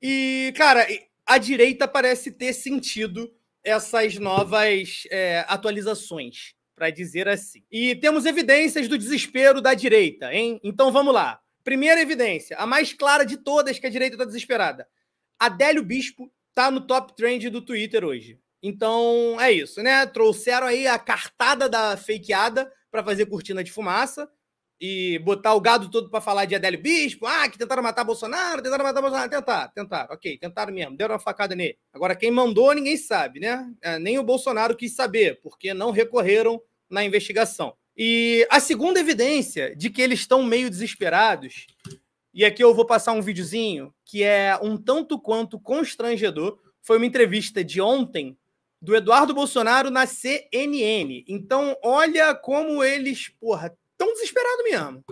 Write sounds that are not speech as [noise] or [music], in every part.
E, cara, a direita parece ter sentido essas novas é, atualizações, para dizer assim. E temos evidências do desespero da direita, hein? Então vamos lá. Primeira evidência, a mais clara de todas que a direita está desesperada. Adélio Bispo tá no top trend do Twitter hoje. Então é isso, né? Trouxeram aí a cartada da fakeada para fazer cortina de fumaça e botar o gado todo para falar de Adélio Bispo, ah, que tentaram matar Bolsonaro, tentaram matar Bolsonaro, tentaram, tentaram, ok, tentaram mesmo, deram uma facada nele. Agora, quem mandou, ninguém sabe, né? É, nem o Bolsonaro quis saber, porque não recorreram na investigação. E a segunda evidência de que eles estão meio desesperados, e aqui eu vou passar um videozinho que é um tanto quanto constrangedor, foi uma entrevista de ontem do Eduardo Bolsonaro na CNN. Então, olha como eles, porra, tão desesperado mesmo.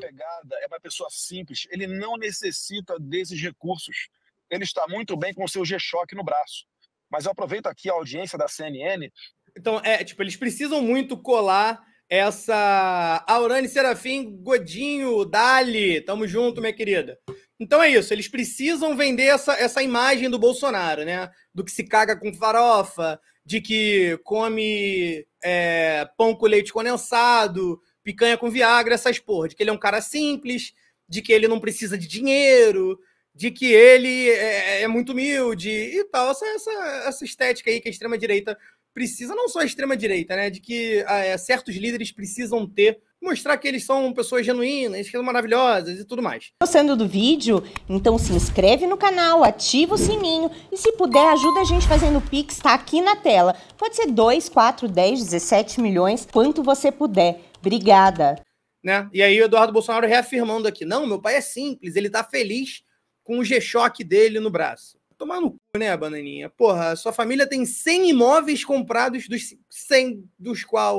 Pegada é uma pessoa simples, ele não necessita desses recursos. Ele está muito bem com o seu G-Shock no braço. Mas eu aproveito aqui a audiência da CNN. Então, é, tipo, eles precisam muito colar essa Aurane Serafim, Godinho, Dali, tamo junto, minha querida. Então é isso, eles precisam vender essa, essa imagem do Bolsonaro, né? Do que se caga com farofa, de que come é, pão com leite condensado, picanha com Viagra, essas porra, de que ele é um cara simples, de que ele não precisa de dinheiro, de que ele é, é muito humilde e tal. Essa, essa, essa, estética aí que a extrema-direita precisa, não só a extrema-direita, né? De que ah, é, certos líderes precisam ter mostrar que eles são pessoas genuínas, que são maravilhosas e tudo mais. Gostando do vídeo? Então se inscreve no canal, ativa o sininho e se puder ajuda a gente fazendo Pix, tá aqui na tela. Pode ser 2, 4, 10, 17 milhões, quanto você puder. Obrigada. Né? E aí o Eduardo Bolsonaro reafirmando aqui, não, meu pai é simples, ele tá feliz com o g choque dele no braço. Tomar no cu, né, bananinha? Porra, sua família tem 100 imóveis comprados dos 100 dos quais.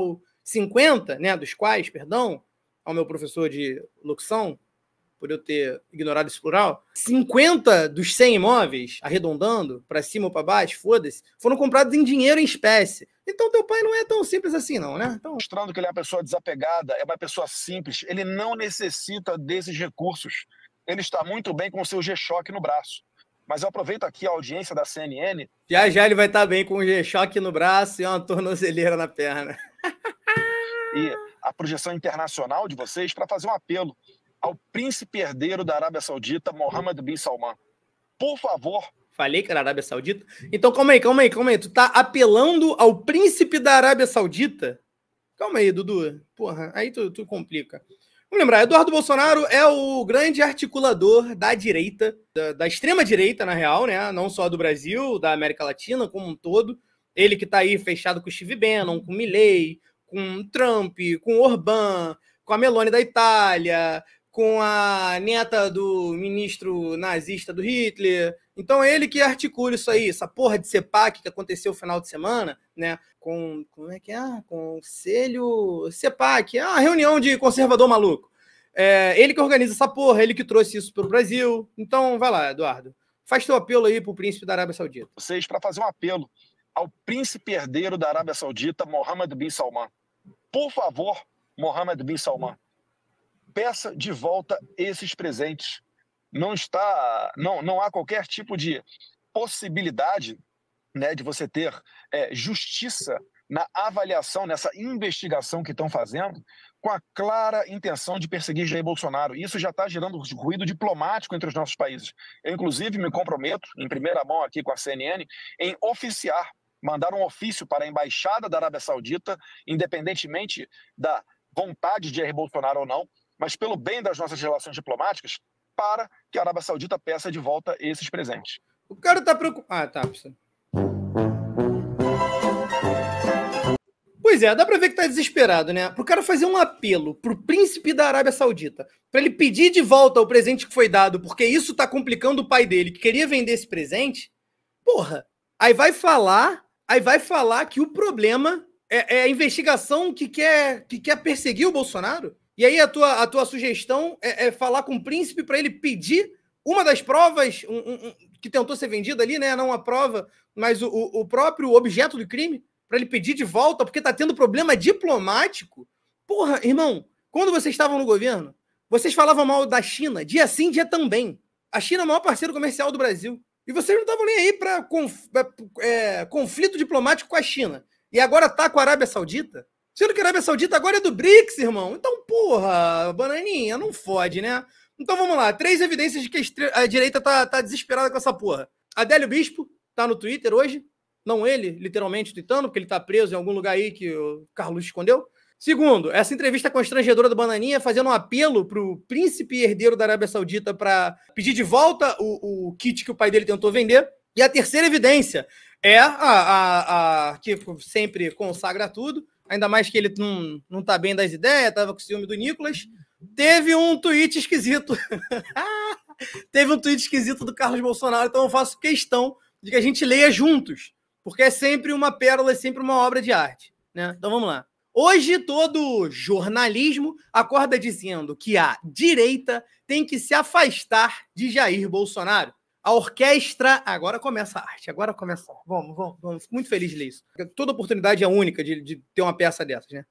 50, né, dos quais, perdão, ao meu professor de locução, por eu ter ignorado esse plural, 50 dos 100 imóveis, arredondando para cima ou para baixo, foda-se, foram comprados em dinheiro em espécie. Então teu pai não é tão simples assim não, né? Então... Mostrando que ele é uma pessoa desapegada, é uma pessoa simples, ele não necessita desses recursos. Ele está muito bem com o seu g choque no braço. Mas eu aproveito aqui a audiência da CNN. Já já ele vai estar tá bem com o g choque no braço e uma tornozeleira na perna e a projeção internacional de vocês para fazer um apelo ao príncipe herdeiro da Arábia Saudita, Mohammed bin Salman. Por favor. Falei que era Arábia Saudita? Então calma aí, calma aí, calma aí. Tu tá apelando ao príncipe da Arábia Saudita? Calma aí, Dudu. Porra, aí tu, tu complica. Vamos lembrar, Eduardo Bolsonaro é o grande articulador da direita, da, da extrema direita, na real, né? Não só do Brasil, da América Latina como um todo. Ele que tá aí fechado com o Steve Bannon, com o Milley, com Trump, com Orbán, com a Meloni da Itália, com a neta do ministro nazista do Hitler. Então é ele que articula isso aí, essa porra de CEPAC que aconteceu no final de semana, né? Com como é que é? Conselho CEPAC, é uma reunião de conservador maluco. É, ele que organiza essa porra, ele que trouxe isso para o Brasil. Então vai lá, Eduardo. Faz teu apelo aí para o príncipe da Arábia Saudita. Vocês para fazer um apelo ao príncipe herdeiro da Arábia Saudita, Mohammed bin Salman. Por favor, Mohammed bin Salman, peça de volta esses presentes. Não está, não, não há qualquer tipo de possibilidade né, de você ter é, justiça na avaliação, nessa investigação que estão fazendo, com a clara intenção de perseguir Jair Bolsonaro. Isso já está gerando ruído diplomático entre os nossos países. Eu, inclusive, me comprometo, em primeira mão aqui com a CNN, em oficiar mandar um ofício para a Embaixada da Arábia Saudita, independentemente da vontade de Jair Bolsonaro ou não, mas pelo bem das nossas relações diplomáticas, para que a Arábia Saudita peça de volta esses presentes. O cara está preocupado. Ah, tá. Pois é, dá para ver que tá desesperado, né? Pro cara fazer um apelo pro príncipe da Arábia Saudita, para ele pedir de volta o presente que foi dado, porque isso tá complicando o pai dele, que queria vender esse presente. Porra, aí vai falar Aí vai falar que o problema é, é, a investigação que quer, que quer perseguir o Bolsonaro? E aí a tua, a tua sugestão é, é falar com o príncipe para ele pedir uma das provas um, um, um, que tentou ser vendida ali, né? Não a prova, mas o, o próprio objeto do crime, para ele pedir de volta, porque está tendo problema diplomático. Porra, irmão, quando vocês estavam no governo, vocês falavam mal da China, dia sim, dia também. A China é o maior parceiro comercial do Brasil. E vocês não estavam nem aí para conf, é, conflito diplomático com a China. E agora tá com a Arábia Saudita? Sendo que a Arábia Saudita agora é do BRICS, irmão. Então, porra, bananinha, não fode, né? Então vamos lá. Três evidências de que a direita tá, tá desesperada com essa porra. Adélio Bispo tá no Twitter hoje. Não ele, literalmente, tweetando, porque ele tá preso em algum lugar aí que o Carlos escondeu. Segundo, essa entrevista constrangedora do Bananinha fazendo um apelo para o príncipe herdeiro da Arábia Saudita para pedir de volta o, o kit que o pai dele tentou vender. E a terceira evidência é a, a, a que sempre consagra tudo, ainda mais que ele não, está bem das ideias, estava com ciúme do Nicolas. Teve um tweet esquisito. [laughs] Teve um tweet esquisito do Carlos Bolsonaro, então eu faço questão de que a gente leia juntos, porque é sempre uma pérola, é sempre uma obra de arte. Né? Então vamos lá. Hoje, todo jornalismo acorda dizendo que a direita tem que se afastar de Jair Bolsonaro. A orquestra. Agora começa a arte, agora começa. Vamos, vamos, vamos. Muito feliz de ler isso. Toda oportunidade é única de, de ter uma peça dessas, né?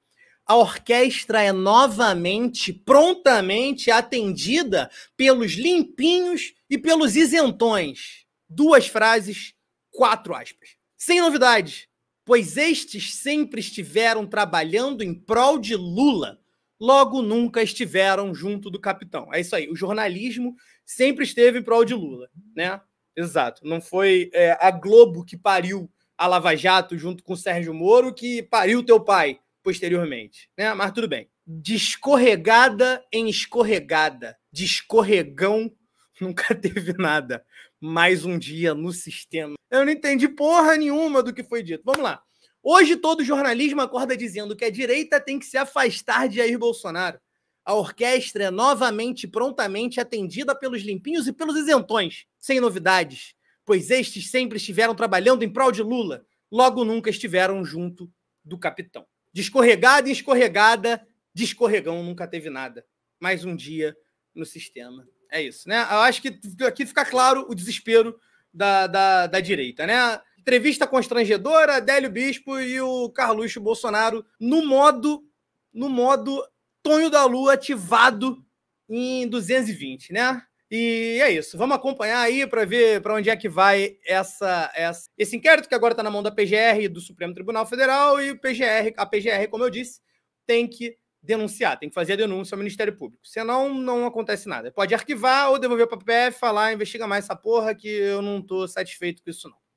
A orquestra é novamente, prontamente atendida pelos limpinhos e pelos isentões. Duas frases, quatro aspas. Sem novidade, pois estes sempre estiveram trabalhando em prol de Lula, logo nunca estiveram junto do capitão. É isso aí, o jornalismo sempre esteve em prol de Lula, né? Exato, não foi é, a Globo que pariu a Lava Jato junto com o Sérgio Moro que pariu teu pai posteriormente, né? Mas tudo bem. Descorregada em escorregada, descorregão [laughs] nunca teve nada mais um dia no sistema. Eu não entendi porra nenhuma do que foi dito. Vamos lá. Hoje todo jornalismo acorda dizendo que a direita tem que se afastar de Jair Bolsonaro. A orquestra é novamente prontamente atendida pelos limpinhos e pelos isentões, sem novidades, pois estes sempre estiveram trabalhando em prol de Lula, logo nunca estiveram junto do capitão. Descorregada e escorregada, descorregão nunca teve nada. Mais um dia no sistema. É isso, né? Eu acho que aqui fica claro o desespero da, da, da direita, né? Entrevista constrangedora, Délio Bispo e o Carluxo Bolsonaro no modo, no modo Tonho da Lua ativado em 220, né? E é isso. Vamos acompanhar aí para ver para onde é que vai essa, essa, esse inquérito que agora está na mão da PGR e do Supremo Tribunal Federal e o PGR, a PGR, como eu disse, tem que denunciar, tem que fazer a denúncia ao Ministério Público. Senão, não acontece nada. Pode arquivar ou devolver para o PPF, falar, investiga mais essa porra, que eu não estou satisfeito com isso, não.